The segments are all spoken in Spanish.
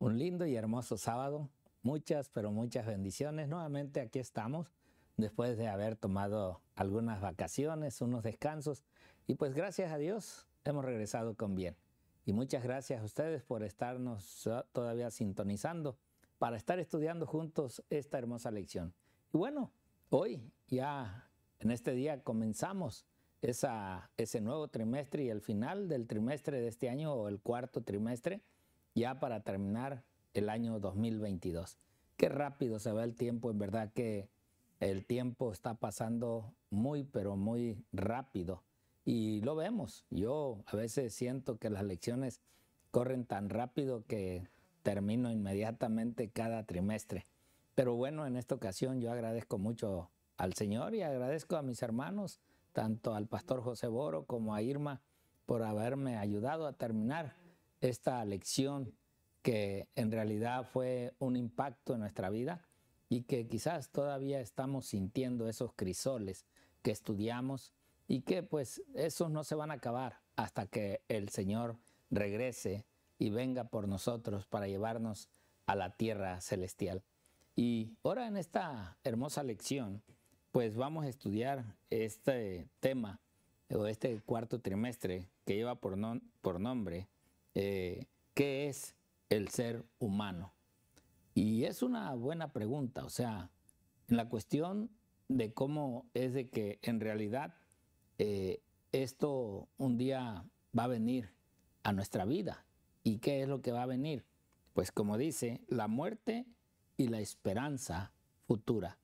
un lindo y hermoso sábado. Muchas, pero muchas bendiciones. Nuevamente aquí estamos después de haber tomado algunas vacaciones, unos descansos. Y pues gracias a Dios hemos regresado con bien. Y muchas gracias a ustedes por estarnos ah, todavía sintonizando para estar estudiando juntos esta hermosa lección. Y bueno, hoy ya en este día comenzamos ese nuevo trimestre y el final del trimestre de este año o el cuarto trimestre ya para terminar el año 2022. Qué rápido se va el tiempo, en verdad que el tiempo está pasando muy, pero muy rápido. Y lo vemos. Yo a veces siento que las lecciones corren tan rápido que termino inmediatamente cada trimestre. Pero bueno, en esta ocasión yo agradezco mucho al Señor y agradezco a mis hermanos, tanto al pastor José Boro como a Irma, por haberme ayudado a terminar esta lección que en realidad fue un impacto en nuestra vida y que quizás todavía estamos sintiendo esos crisoles que estudiamos y que pues esos no se van a acabar hasta que el Señor regrese y venga por nosotros para llevarnos a la tierra celestial. Y ahora en esta hermosa lección, pues vamos a estudiar este tema o este cuarto trimestre que lleva por, por nombre eh, ¿qué es el ser humano? Y es una buena pregunta, o sea, en la cuestión de cómo es de que en realidad eh, esto un día va a venir a nuestra vida. ¿Y qué es lo que va a venir? Pues como dice, la muerte y la esperanza futura.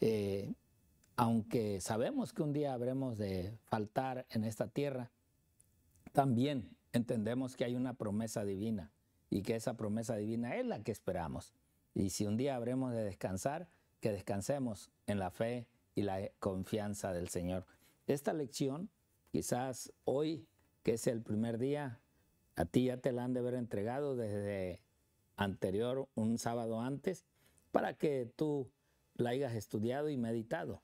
Eh, aunque sabemos que un día habremos de faltar en esta tierra, también entendemos que hay una promesa divina y que esa promesa divina es la que esperamos. Y si un día habremos de descansar, que descansemos en la fe y la confianza del Señor. Esta lección, quizás hoy, que es el primer día, a ti ya te la han de haber entregado desde anterior, un sábado antes, para que tú la hayas estudiado y meditado.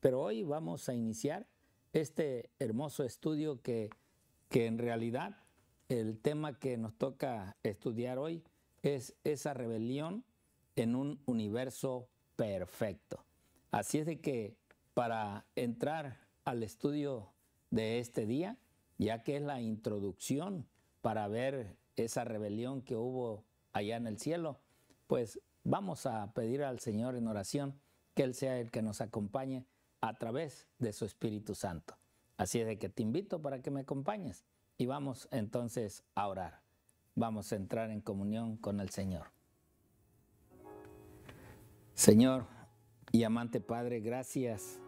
Pero hoy vamos a iniciar este hermoso estudio que que en realidad el tema que nos toca estudiar hoy es esa rebelión en un universo perfecto. Así es de que para entrar al estudio de este día, ya que es la introducción para ver esa rebelión que hubo allá en el cielo, pues vamos a pedir al Señor en oración que Él sea el que nos acompañe a través de su Espíritu Santo. Así es de que te invito para que me acompañes y vamos entonces a orar. Vamos a entrar en comunión con el Señor. Señor y amante Padre, gracias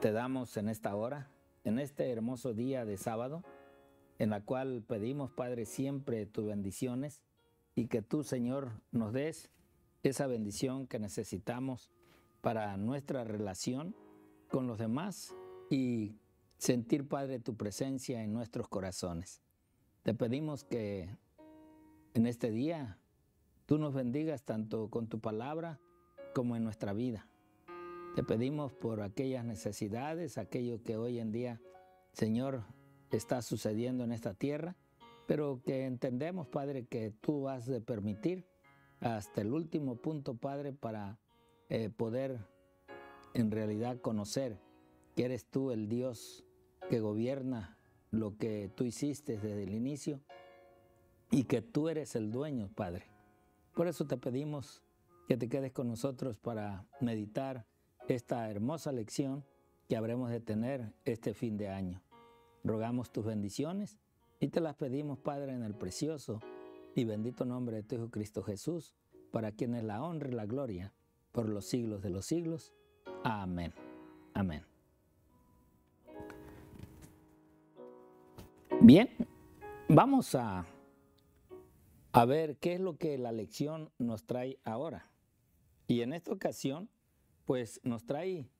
te damos en esta hora, en este hermoso día de sábado, en la cual pedimos, Padre, siempre tus bendiciones y que tú, Señor, nos des esa bendición que necesitamos para nuestra relación con los demás y sentir, Padre, tu presencia en nuestros corazones. Te pedimos que en este día tú nos bendigas tanto con tu palabra como en nuestra vida. Te pedimos por aquellas necesidades, aquello que hoy en día, Señor, está sucediendo en esta tierra, pero que entendemos, Padre, que tú has de permitir hasta el último punto, Padre, para eh, poder en realidad conocer que eres tú el Dios que gobierna lo que tú hiciste desde el inicio y que tú eres el dueño, Padre. Por eso te pedimos que te quedes con nosotros para meditar esta hermosa lección que habremos de tener este fin de año. Rogamos tus bendiciones y te las pedimos, Padre, en el precioso y bendito nombre de tu Hijo Cristo Jesús, para quien es la honra y la gloria por los siglos de los siglos. Amén. Amén. Bien, vamos a, a ver qué es lo que la lección nos trae ahora. Y en esta ocasión, pues nos trae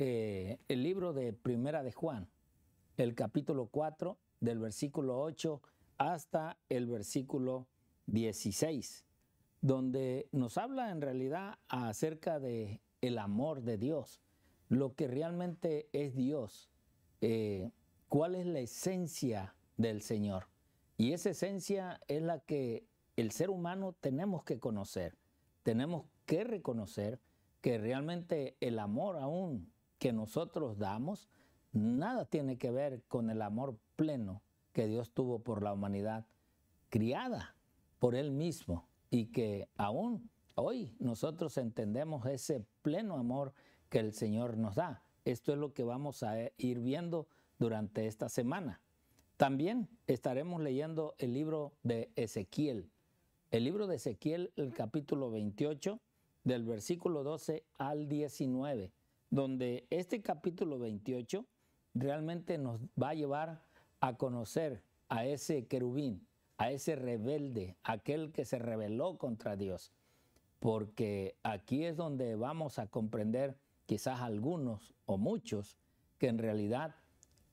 eh, el libro de Primera de Juan, el capítulo 4, del versículo 8 hasta el versículo 16, donde nos habla en realidad acerca de el amor de Dios, lo que realmente es Dios, eh, cuál es la esencia del Señor. Y esa esencia es la que el ser humano tenemos que conocer. Tenemos que reconocer que realmente el amor aún que nosotros damos, nada tiene que ver con el amor pleno que Dios tuvo por la humanidad, criada por Él mismo, y que aún hoy nosotros entendemos ese pleno amor que el Señor nos da. Esto es lo que vamos a ir viendo durante esta semana. También estaremos leyendo el libro de Ezequiel. El libro de Ezequiel, el capítulo 28, del versículo 12 al 19, donde este capítulo 28 realmente nos va a llevar a conocer a ese querubín, a ese rebelde, aquel que se rebeló contra Dios. Porque aquí es donde vamos a comprender quizás algunos o muchos que en realidad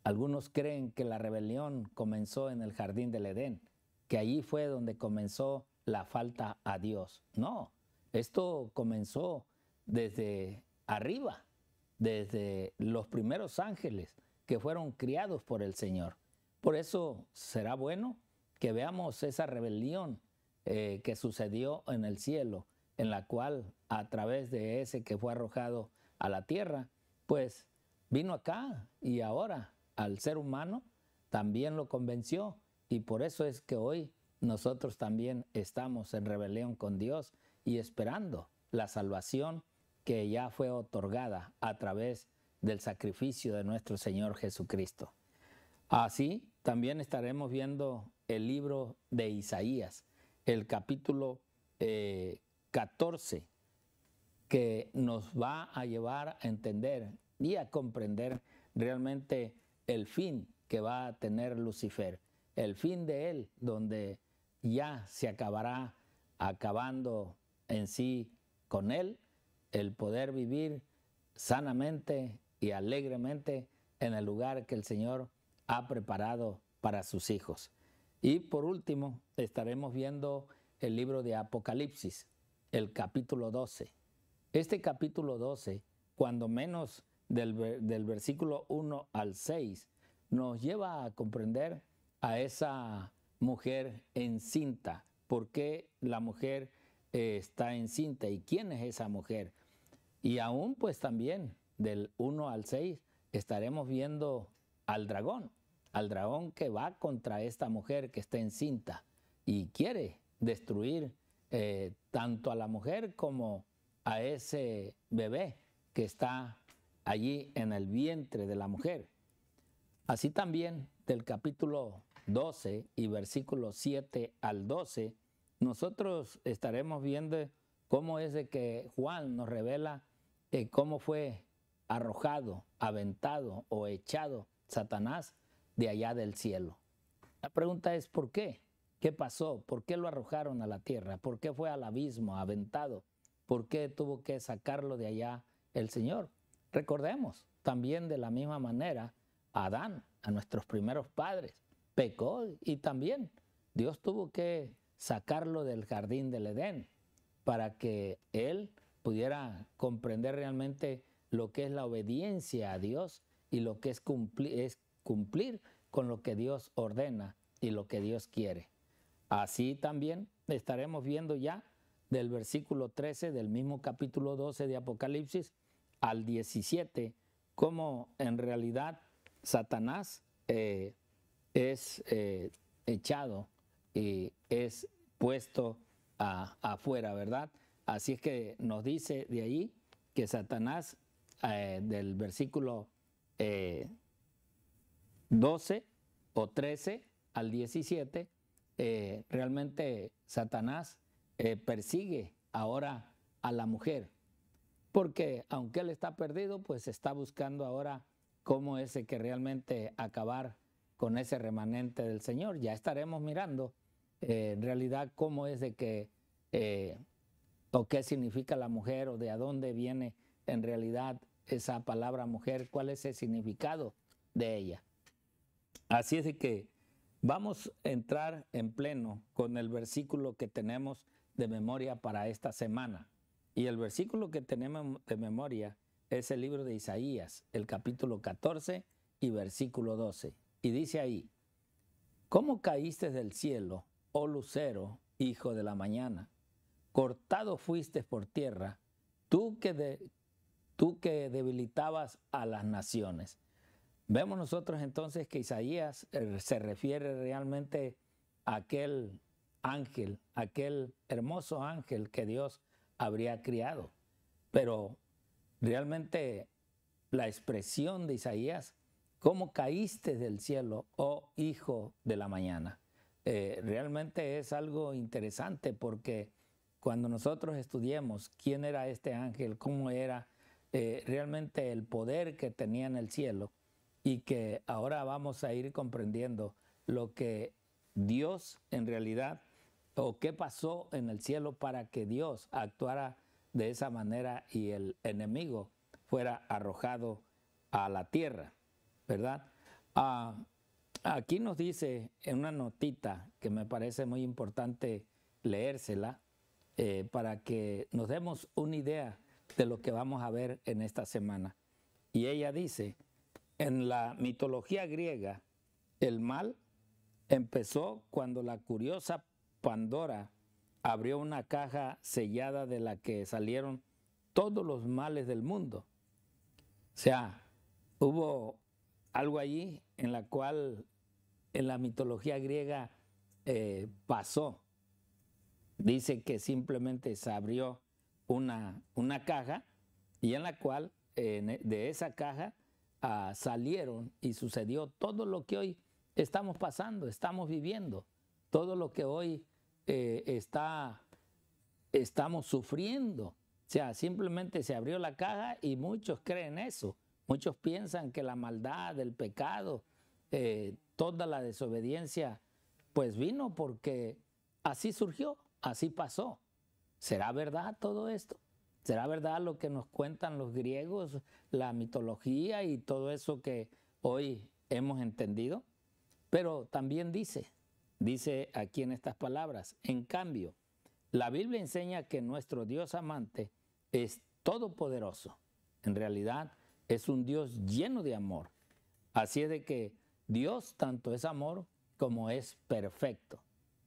algunos creen que la rebelión comenzó en el jardín del Edén, que allí fue donde comenzó la falta a Dios. No, esto comenzó desde arriba, desde los primeros ángeles que fueron criados por el Señor. Por eso será bueno que veamos esa rebelión eh, que sucedió en el cielo, en la cual a través de ese que fue arrojado a la tierra, pues vino acá y ahora al ser humano, también lo convenció. Y por eso es que hoy nosotros también estamos en rebelión con Dios y esperando la salvación que ya fue otorgada a través del sacrificio de nuestro Señor Jesucristo. Así también estaremos viendo el libro de Isaías, el capítulo 14, eh, que nos va a llevar a entender y a comprender realmente el fin que va a tener Lucifer, el fin de él, donde ya se acabará acabando en sí con él el poder vivir sanamente y alegremente en el lugar que el Señor ha preparado para sus hijos. Y por último, estaremos viendo el libro de Apocalipsis, el capítulo 12. Este capítulo 12, cuando menos del, versículo 1 al 6 nos lleva a comprender a esa mujer encinta, por qué la mujer eh, está encinta y quién es esa mujer. Y aún pues también del 1 al 6 estaremos viendo al dragón, al dragón que va contra esta mujer que está encinta y quiere destruir eh, tanto a la mujer como a ese bebé que está allí en el vientre de la mujer. Así también del capítulo 12 y versículo 7 al 12, nosotros estaremos viendo cómo es de que Juan nos revela eh, cómo fue arrojado, aventado o echado Satanás de allá del cielo. La pregunta es, ¿por qué? ¿Qué pasó? ¿Por qué lo arrojaron a la tierra? ¿Por qué fue al abismo, aventado? ¿Por qué tuvo que sacarlo de allá el Señor? Recordemos también de la misma manera a Adán, a nuestros primeros padres, pecó y también Dios tuvo que sacarlo del jardín del Edén para que él pudiera comprender realmente lo que es la obediencia a Dios y lo que es cumplir, es cumplir con lo que Dios ordena y lo que Dios quiere. Así también estaremos viendo ya del versículo 13 del mismo capítulo 12 de Apocalipsis al 17, como en realidad Satanás eh, es eh, echado y es puesto afuera, ¿verdad? Así es que nos dice de ahí que Satanás, eh, del versículo 12 o 13 al 17, realmente Satanás persigue ahora a la mujer porque aunque él está perdido, pues está buscando ahora cómo es que realmente acabar con ese remanente del Señor. Ya estaremos mirando eh, en realidad cómo es de que, eh, o qué significa la mujer, o de a dónde viene en realidad esa palabra mujer, cuál es el significado de ella. Así es de que vamos a entrar en pleno con el versículo que tenemos de memoria para esta semana. Y el versículo que tenemos de memoria es el libro de Isaías, el capítulo 14 y versículo 12. Y dice ahí, ¿cómo caíste del cielo, oh lucero, hijo de la mañana? Cortado fuiste por tierra, tú que, tú que debilitabas a las naciones. Vemos nosotros entonces que Isaías eh, se refiere realmente a aquel ángel, aquel hermoso ángel que Dios habría criado. Pero realmente la expresión de Isaías, ¿cómo caíste del cielo, oh hijo de la mañana? Eh, realmente es algo interesante porque cuando nosotros estudiemos quién era este ángel, cómo era eh, realmente el poder que tenía en el cielo y que ahora vamos a ir comprendiendo lo que Dios en realidad o qué pasó en el cielo para que Dios actuara de esa manera y el enemigo fuera arrojado a la tierra, ¿verdad? Ah, aquí nos dice en una notita que me parece muy importante leérsela eh, para que nos demos una idea de lo que vamos a ver en esta semana. Y ella dice, en la mitología griega, el mal empezó cuando la curiosa Pandora abrió una caja sellada de la que salieron todos los males del mundo. O sea, hubo algo allí en la cual en la mitología griega eh, pasó. Dice que simplemente se abrió una, una caja y en la cual e, de esa caja ah, salieron y sucedió todo lo que hoy estamos pasando, estamos viviendo, todo lo que hoy eh, está, estamos sufriendo. O sea, simplemente se abrió la caja y muchos creen eso. Muchos piensan que la maldad, el pecado, eh, toda la desobediencia, pues vino porque así surgió, así pasó. ¿Será verdad todo esto? ¿Será verdad lo que nos cuentan los griegos, la mitología y todo eso que hoy hemos entendido? Pero también dice, Dice aquí en estas palabras, en cambio, la Biblia enseña que nuestro Dios amante es todopoderoso. En realidad es un Dios lleno de amor. Así es de que Dios tanto es amor como es perfecto.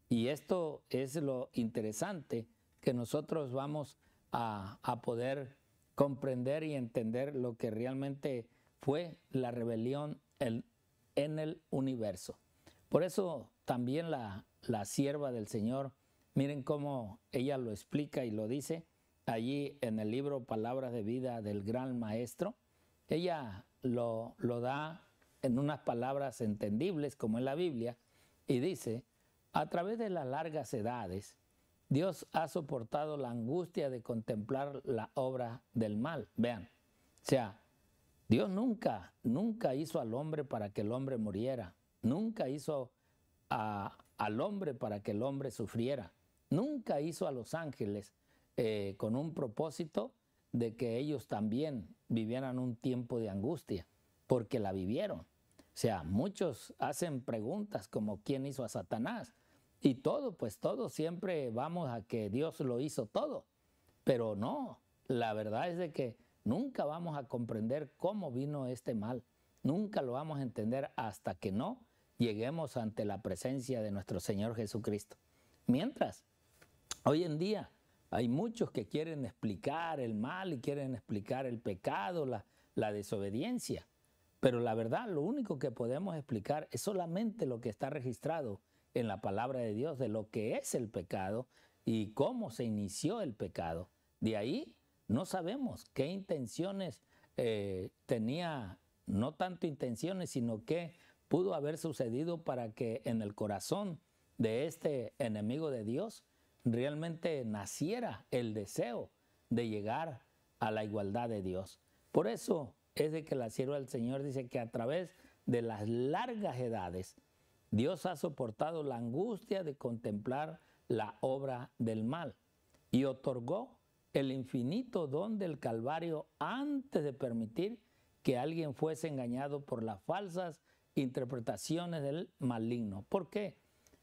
Y esto es lo interesante que nosotros vamos a, poder comprender y entender lo que realmente fue la rebelión en el universo. Por eso también la, la sierva del Señor. Miren cómo ella lo explica y lo dice allí en el libro Palabras de Vida del Gran Maestro. Ella lo, lo da en unas palabras entendibles como en la Biblia y dice, a través de las largas edades, Dios ha soportado la angustia de contemplar la obra del mal. Vean, o sea, Dios nunca, nunca hizo al hombre para que el hombre muriera, nunca hizo al hombre para que el hombre sufriera. Nunca hizo a los ángeles eh, con un propósito de que ellos también vivieran un tiempo de angustia, porque la vivieron. O sea, muchos hacen preguntas como quién hizo a Satanás y todo, pues todo, siempre vamos a que Dios lo hizo todo, pero no, la verdad es de que nunca vamos a comprender cómo vino este mal, nunca lo vamos a entender hasta que no lleguemos ante la presencia de nuestro Señor Jesucristo. Mientras, hoy en día hay muchos que quieren explicar el mal y quieren explicar el pecado, la, desobediencia. Pero la verdad, lo único que podemos explicar es solamente lo que está registrado en la palabra de Dios de lo que es el pecado y cómo se inició el pecado. De ahí no sabemos qué intenciones eh, tenía, no tanto intenciones, sino qué pudo haber sucedido para que en el corazón de este enemigo de Dios realmente naciera el deseo de llegar a la igualdad de Dios. Por eso es de que la sierva del Señor dice que a través de las largas edades, Dios ha soportado la angustia de contemplar la obra del mal y otorgó el infinito don del Calvario antes de permitir que alguien fuese engañado por las falsas interpretaciones del maligno. ¿Por qué?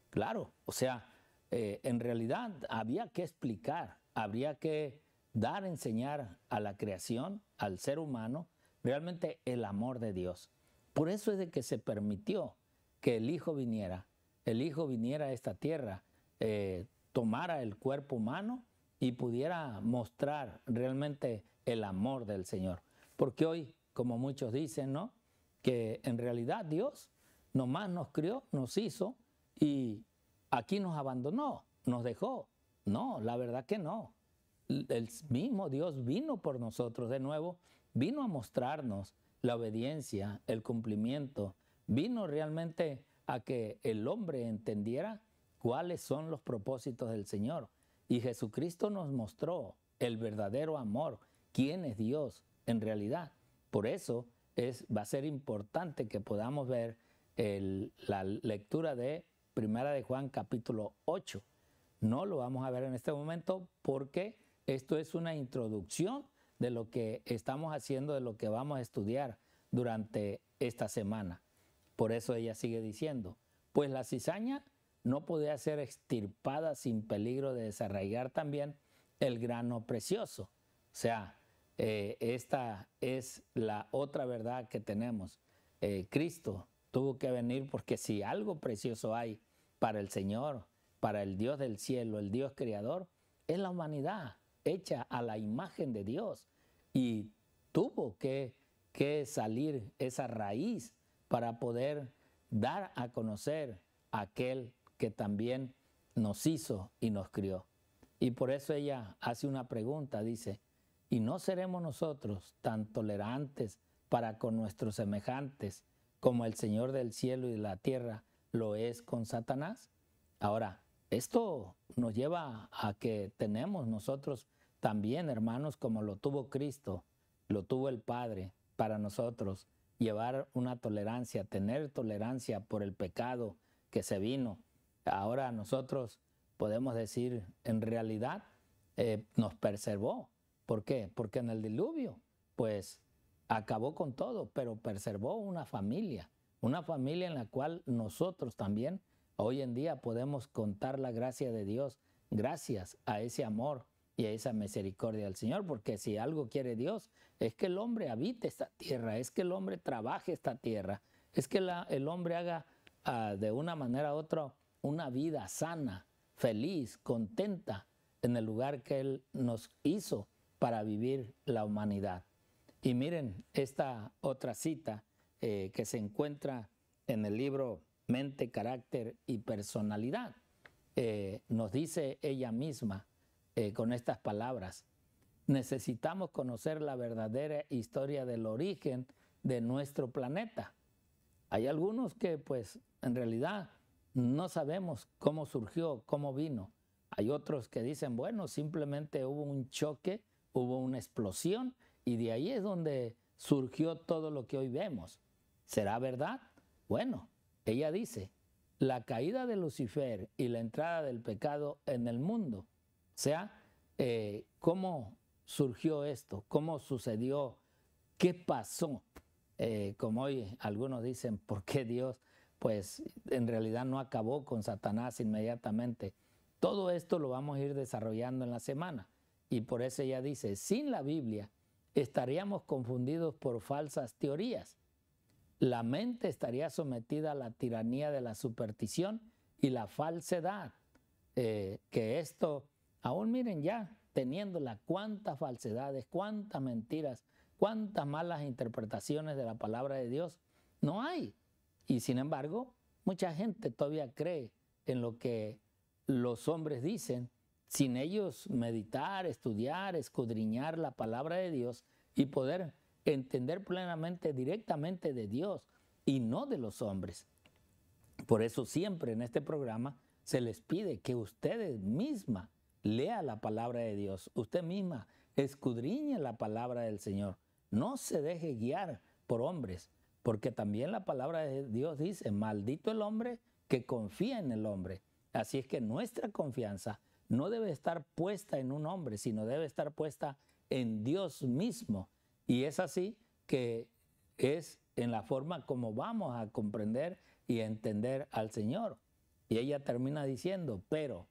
Claro, o sea, eh, en realidad había que explicar, habría que dar, enseñar a la creación, al ser humano, realmente el amor de Dios. Por eso es de que se permitió que el Hijo viniera, el Hijo viniera a esta tierra, eh, tomara el cuerpo humano y pudiera mostrar realmente el amor del Señor. Porque hoy, como muchos dicen, ¿no? que en realidad Dios nomás nos crió, nos hizo y aquí nos abandonó, nos dejó. No, la verdad que no. El mismo Dios vino por nosotros de nuevo, vino a mostrarnos la obediencia, el cumplimiento, vino realmente a que el hombre entendiera cuáles son los propósitos del Señor. Y Jesucristo nos mostró el verdadero amor, quién es Dios en realidad. Por eso va a ser importante que podamos ver la lectura de Primera de Juan capítulo 8. No lo vamos a ver en este momento porque esto es una introducción de lo que estamos haciendo, de lo que vamos a estudiar durante esta semana. Por eso ella sigue diciendo, pues la cizaña no podía ser extirpada sin peligro de desarraigar también el grano precioso. O sea, eh, esta es la otra verdad que tenemos. Eh, Cristo tuvo que venir porque si algo precioso hay para el Señor, para el Dios del cielo, el Dios creador, es la humanidad hecha a la imagen de Dios. Y tuvo que, que salir esa raíz para poder dar a conocer a aquel que también nos hizo y nos crió. Y por eso ella hace una pregunta, dice, y no seremos nosotros tan tolerantes para con nuestros semejantes como el Señor del cielo y de la tierra lo es con Satanás. Ahora, esto nos lleva a que tenemos nosotros también, hermanos, como lo tuvo Cristo, lo tuvo el Padre para nosotros, llevar una tolerancia, tener tolerancia por el pecado que se vino. Ahora nosotros podemos decir, en realidad eh, nos preservó, ¿Por qué? Porque en el diluvio, pues acabó con todo, pero preservó una familia, una familia en la cual nosotros también hoy en día podemos contar la gracia de Dios gracias a ese amor y a esa misericordia del Señor, porque si algo quiere Dios es que el hombre habite esta tierra, es que el hombre trabaje esta tierra, es que el hombre haga ah, de una manera u otra una vida sana, feliz, contenta en el lugar que Él nos hizo para vivir la humanidad. Y miren esta otra cita eh, que se encuentra en el libro Mente, Carácter y Personalidad. Eh, nos dice ella misma eh, con estas palabras, necesitamos conocer la verdadera historia del origen de nuestro planeta. Hay algunos que pues en realidad no sabemos cómo surgió, cómo vino. Hay otros que dicen, bueno, simplemente hubo un choque hubo una explosión y de ahí es donde surgió todo lo que hoy vemos. ¿Será verdad? Bueno, ella dice, la caída de Lucifer y la entrada del pecado en el mundo. O sea, eh, ¿cómo surgió esto? ¿Cómo sucedió? ¿Qué pasó? Eh, como hoy algunos dicen, ¿por qué Dios? Pues en realidad no acabó con Satanás inmediatamente. Todo esto lo vamos a ir desarrollando en la semana. Y por eso ella dice, sin la Biblia estaríamos confundidos por falsas teorías. La mente estaría sometida a la tiranía de la superstición y la falsedad. Eh, que esto, aún miren ya, teniéndola, cuántas falsedades, cuántas mentiras, cuántas malas interpretaciones de la palabra de Dios no hay. Y sin embargo, mucha gente todavía cree en lo que los hombres dicen sin ellos meditar, estudiar, escudriñar la palabra de Dios y poder entender plenamente, directamente de Dios y no de los hombres. Por eso siempre en este programa se les pide que ustedes misma lea la palabra de Dios, usted misma escudriñe la palabra del Señor, no se deje guiar por hombres, porque también la palabra de Dios dice, maldito el hombre que confía en el hombre. Así es que nuestra confianza no debe estar puesta en un hombre, sino debe estar puesta en Dios mismo. Y es así que es en la forma como vamos a comprender y entender al Señor. Y ella termina diciendo, pero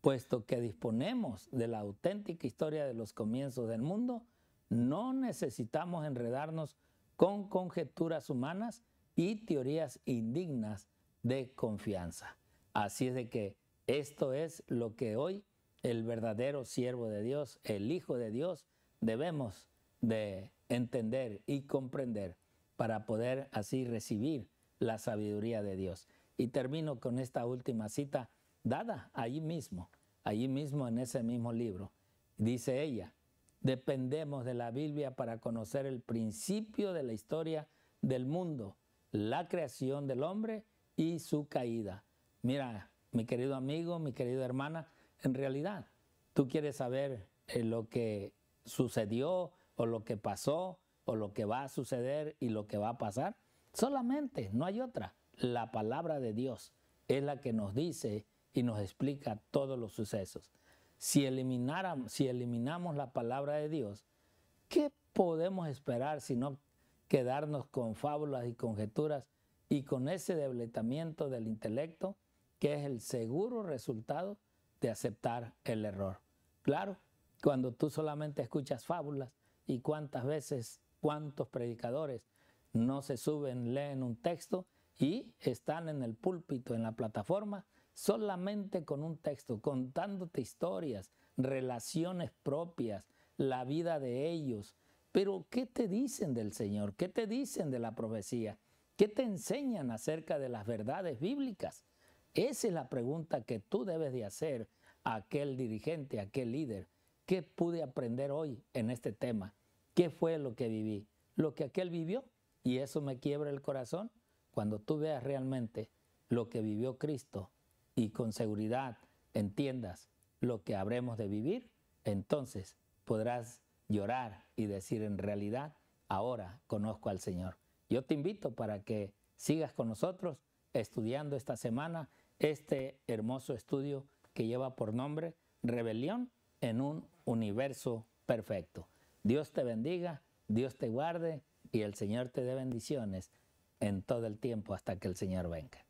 puesto que disponemos de la auténtica historia de los comienzos del mundo, no necesitamos enredarnos con conjeturas humanas y teorías indignas de confianza. Así es de que esto es lo que hoy el verdadero siervo de Dios, el Hijo de Dios, debemos de entender y comprender para poder así recibir la sabiduría de Dios. Y termino con esta última cita dada ahí mismo, allí mismo en ese mismo libro. Dice ella, dependemos de la Biblia para conocer el principio de la historia del mundo, la creación del hombre y su caída. Mira, mi querido amigo, mi querida hermana, en realidad tú quieres saber eh, lo que sucedió o lo que pasó o lo que va a suceder y lo que va a pasar. Solamente, no hay otra. La palabra de Dios es la que nos dice y nos explica todos los sucesos. Si, si eliminamos la palabra de Dios, ¿qué podemos esperar si quedarnos con fábulas y conjeturas y con ese debilitamiento del intelecto que es el seguro resultado de aceptar el error. Claro, cuando tú solamente escuchas fábulas y cuántas veces, cuántos predicadores no se suben, leen un texto y están en el púlpito, en la plataforma, solamente con un texto, contándote historias, relaciones propias, la vida de ellos. Pero ¿qué te dicen del Señor? ¿Qué te dicen de la profecía? ¿Qué te enseñan acerca de las verdades bíblicas? Esa es la pregunta que tú debes de hacer a aquel dirigente, a aquel líder. ¿Qué pude aprender hoy en este tema? ¿Qué fue lo que viví? Lo que aquel vivió. Y eso me quiebra el corazón cuando tú veas realmente lo que vivió Cristo y con seguridad entiendas lo que habremos de vivir, entonces podrás llorar y decir en realidad, ahora conozco al Señor. Yo te invito para que sigas con nosotros estudiando esta semana este hermoso estudio que lleva por nombre Rebelión en un universo perfecto. Dios te bendiga, Dios te guarde y el Señor te dé bendiciones en todo el tiempo hasta que el Señor venga.